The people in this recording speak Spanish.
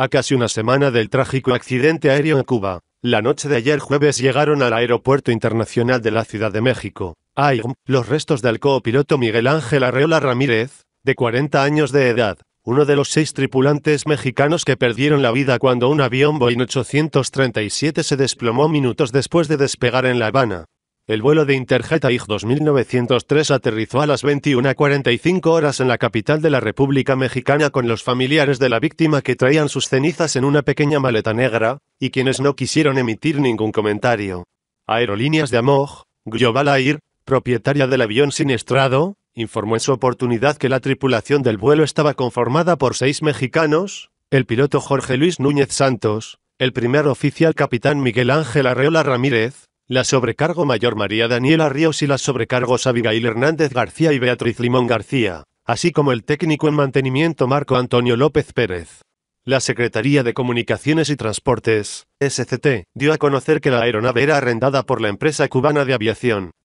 A casi una semana del trágico accidente aéreo en Cuba, la noche de ayer jueves llegaron al Aeropuerto Internacional de la Ciudad de México, AIM, los restos del copiloto Miguel Ángel Arreola Ramírez, de 40 años de edad, uno de los seis tripulantes mexicanos que perdieron la vida cuando un avión Boeing 837 se desplomó minutos después de despegar en La Habana. El vuelo de Interjet AIG 2903 aterrizó a las 21.45 horas en la capital de la República Mexicana con los familiares de la víctima que traían sus cenizas en una pequeña maleta negra, y quienes no quisieron emitir ningún comentario. Aerolíneas de Amog, Global Air, propietaria del avión siniestrado, informó en su oportunidad que la tripulación del vuelo estaba conformada por seis mexicanos, el piloto Jorge Luis Núñez Santos, el primer oficial capitán Miguel Ángel Arreola Ramírez, la sobrecargo mayor María Daniela Ríos y las sobrecargos Abigail Hernández García y Beatriz Limón García, así como el técnico en mantenimiento Marco Antonio López Pérez. La Secretaría de Comunicaciones y Transportes, SCT, dio a conocer que la aeronave era arrendada por la empresa cubana de aviación